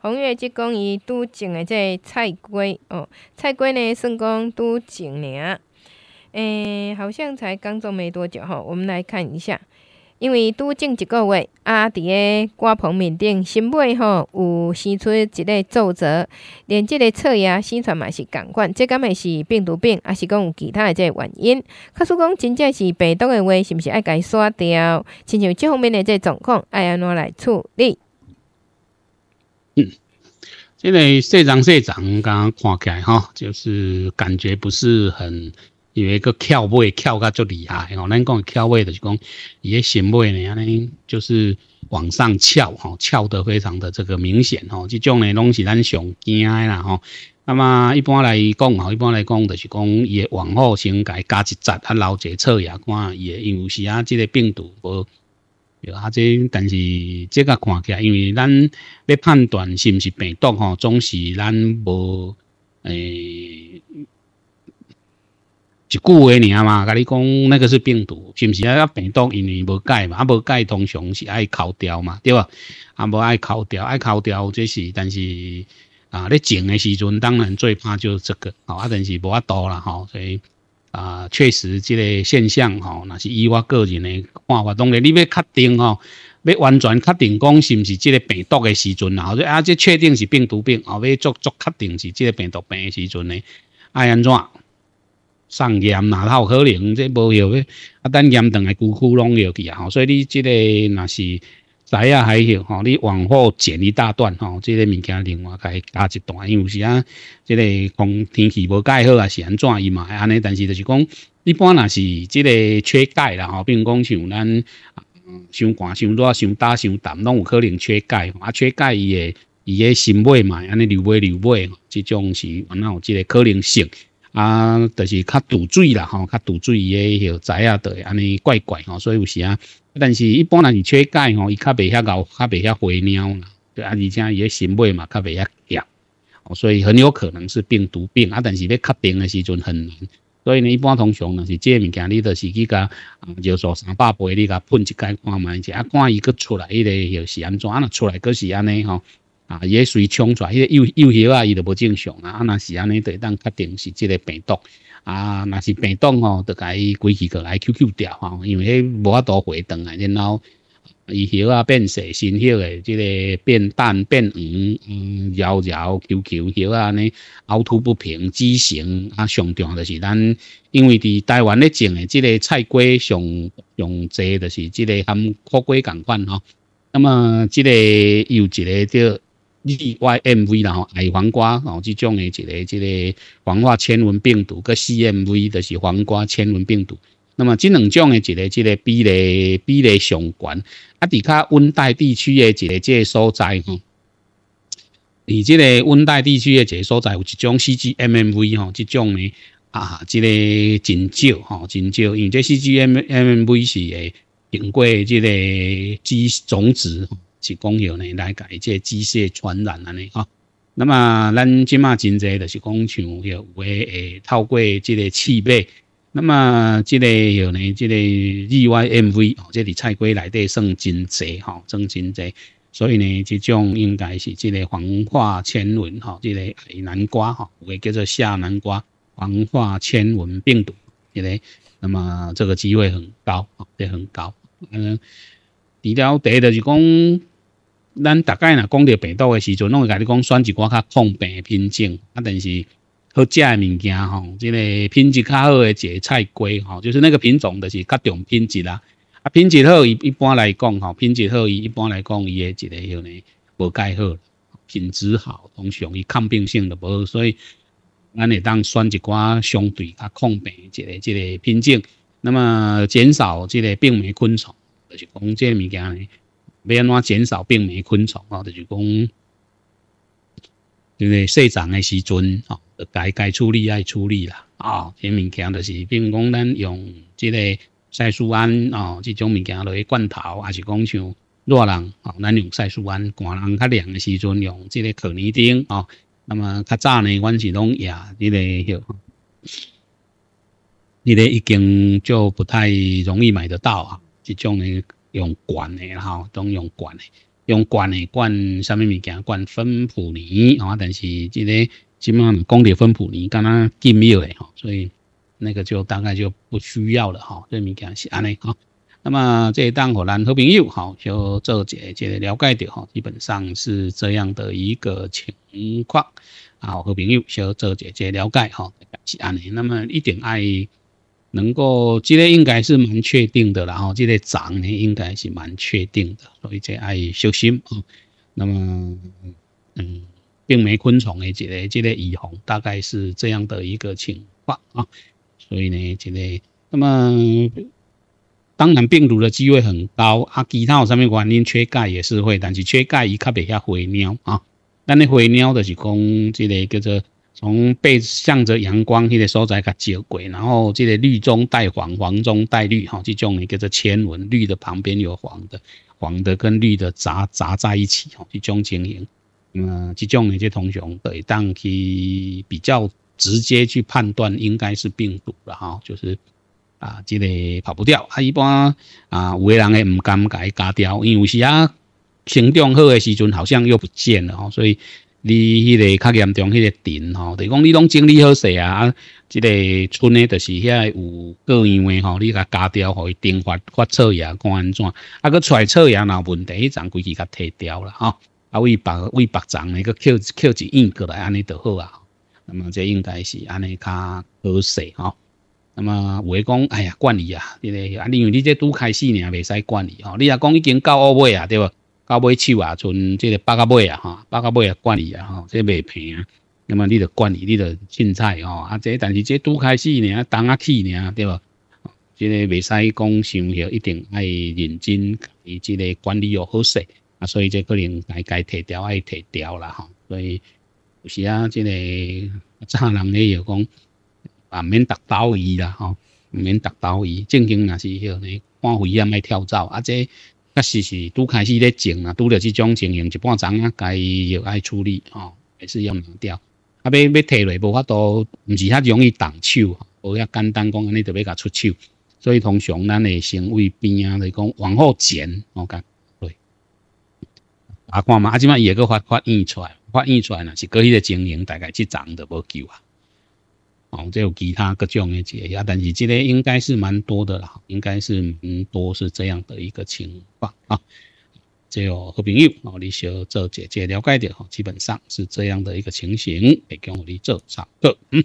红月即讲伊拄种的个菜龟哦，菜龟呢，算讲拄种尔，诶，好像才刚种没多久吼。我们来看一下，因为拄种一个月，啊，伫个瓜棚面顶新买吼，有生出一个皱褶，连即个菜生出来嘛是共款，这敢会是病毒病，抑是讲有其他的个原因？可是讲真正是病毒的话，是毋是要伊刷掉？亲像即方面即个状况要安怎来处理？嗯，即个社长社长刚刚看来哈，就是感觉不是很有一个翘位翘个足厉害哦。咱讲翘位的是讲伊个形位呢，就是往上翘哈，翘得非常的这个明显哦。即种呢东西咱上惊啦哈。那么一般来讲哈，一般来讲就是讲伊往后整改加一扎啊，留一撮牙冠，也有是啊，即个病毒无。对啊，这但是这个看起来，因为咱要判断是毋是病毒吼，总是咱无诶一句话尔嘛。甲你讲那个是病毒，是毋是啊？病毒因为无改嘛，啊无改通常是爱抠掉嘛，对吧？啊无爱抠掉，爱抠掉这是但是啊，你静诶时阵当然最怕就这个吼，啊但是无啊多啦吼，所以。啊，确实，这个现象吼，那是以我个人的看法。当然，你要确定吼，要完全确定讲是不是这个病毒的时阵啊，后啊，这确定是病毒病，后要做做确定是这个病毒病的时阵呢，爱安怎？上验哪有可能这无药的啊？等验等来咕咕拢药去啊！所以你这个那是。仔啊，还有吼，你往后剪一大段吼，这个物件另外该加一段，因为有时啊，这个风天气无介好啊，是安怎伊嘛？安尼，但是就是讲，一般那是这个缺钙啦吼，比如讲像咱，嗯，伤寒、伤热、伤大、伤淡，拢有可能缺钙。啊，缺钙伊个伊个心脉嘛，安尼流脉流脉，这种是那有这个可能性。啊，就是较堵水啦吼，较堵诶迄个仔啊，都安尼怪怪吼，所以有时啊，但是一般人是缺钙吼，伊较袂遐熬，较袂遐花猫啦，对啊，而且伊诶审美嘛，较袂遐急，所以很有可能是病毒病啊，但是要确定的时阵很难，所以呢，一般通常呢是这物件你著是去甲，啊，说三百杯，你甲喷一解看嘛，一啊看伊个出来，迄个许是安怎，啊，出来个是安尼吼。啊，伊水冲出，伊个幼幼叶啊，伊就无正常啊。啊，那是安尼，会当确定是即个病毒啊。那是病毒吼，就该规起过来 QQ 掉吼，因为迄无法多回转啊。然后伊叶啊变细新叶个即个变淡、变黄、嗯，焦焦、QQ 叶啊呢，凹凸不平、畸形啊，上重。就是咱因为伫台湾咧种诶，即个菜瓜上用济，就是即个含枯萎共款吼。那么这个有一个叫。EYMV 啦吼，矮黄瓜哦，即种的一个，这个黄瓜纤维病毒，个 CMV 就是黄瓜纤维病毒。那么这两种的，一个，一个比例比例上悬。啊，伫较温带地区的一个，这个所在吼，你这个温带地区的一个所在，有一种 CGMMV 哦，这种呢啊，这个真少吼，真少，因为这 CGMMV 是经过这个基种子。是讲友呢来解决机械传染安尼哈。那么咱即马真侪就是讲像有诶诶透过即个气备，那么即个有呢即个 YMV 哦，即个菜瓜来底算真侪吼，算真侪。所以呢，即种应该是即个黄化千维吼，即个矮南瓜哈，有诶叫做夏南瓜黄化千维病毒一个。那么这个机会很高哦，也很高。嗯，除了第一就是讲。咱大概呐讲到病毒的时阵，拢会甲你讲选一寡较抗病的品种啊。但是好食的物件吼，即个品质较好诶，一个菜瓜吼，就是那个品种就是较重品质啦。啊，品质好一一般来讲吼，品质好伊一般来讲伊诶一个迄呢无介好，品质好通常伊抗病性就无，所以咱会当选一寡相对较抗病一个即个品种，那么减少即个病媒昆虫，就是讲即个物件呢。安怎减少病媒昆虫啊，就是讲，对不对？生长的时阵啊，该该出力爱出力啦啊，些物件就是并讲咱用这个赛苏胺啊，这种物件落去罐头，还是讲像热人啊，咱用赛苏胺；寒人较凉的时阵用这个可尼丁啊。那么较早呢，阮是拢也这个这个已经就不太容易买得到啊，这种呢用罐的，然后都用罐的，用罐的罐什么物件？罐分普泥，吼，但是这个本上工地分普泥敢那禁要的，吼，所以那个就大概就不需要了，吼，这物件是安尼，哈。那么这一档兰和朋友，哈，就做姐姐了解的，吼，基本上是这样的一个情况，啊。和朋友就做姐姐了解，吼，是安尼，那么一点爱。能够，这个应该是蛮确定的然后这个涨呢，应该是蛮确定的，所以这要小心啊。那么，嗯，病媒昆虫的这个这个预防大概是这样的一个情况啊。所以呢，这个那么当然病毒的机会很高啊。其他有什么原因，缺钙也是会，但是缺钙伊较袂遐灰鸟啊。但你灰鸟就是讲，这个叫做。从背向着阳光，迄个时候在个结轨，然后这个绿中带黄，黄中带绿，哈，这种一个这千纹，绿的旁边有黄的，黄的跟绿的杂杂在一起，哈，这种情形，嗯，这种有些同学对，但去比较直接去判断应该是病毒了哈，就是啊，这个跑不掉，啊一般啊，有的人也唔敢改加掉，因为有时啊，行动好的时阵好像又不见了哈，所以。你迄个较严重，迄个镇吼，就讲你拢整理好势啊，啊，即个村呢，就是遐有各样诶吼，你个家互伊顶发发错呀，讲安怎，啊个揣错若有问题迄层规矩甲摕掉啦吼，啊为白为白层呢，佮扣扣一印过来安尼就好啊。那么这应该是安尼较好势吼。那么诶讲，哎呀，管理啊，因你个，因为你这拄开始呢，袂使管理吼。你若讲已经到乌尾啊，对无？到尾手啊，从这个八角买啊，哈，八角买啊管理啊，哈，这袂平啊。那么你著管理，你著凊彩哦。啊，这但是这拄开始呢，等啊起呢，对无？这个袂使讲想许一定爱认真以这个管理又好势啊，所以这可能该该提调爱提调啦，哈。所以有时啊，这个早人咧又讲，唔免打倒伊啦，哈，唔免打倒伊。正经那是许呢，半危险爱跳走啊，这。确实是拄开始咧种啊，拄着即种情形一半丛啊，该要爱处理吼，还是要拿掉。啊，要要摕落，无法度，毋是较容易动手，无遐简单讲安尼就要甲出手。所以通常咱会先为边啊，来讲往后剪，我讲对。啊，看嘛，啊即卖会个发发现出来，发现出来呢，是过迄个情形大概即丛都无救啊。哦，这有其他各种的解压，但是这个应该是蛮多的啦，应该是嗯多是这样的一个情况啊。只有好朋友，哦，你稍做姐姐了解点哈，基本上是这样的一个情形，来跟我做上课，嗯。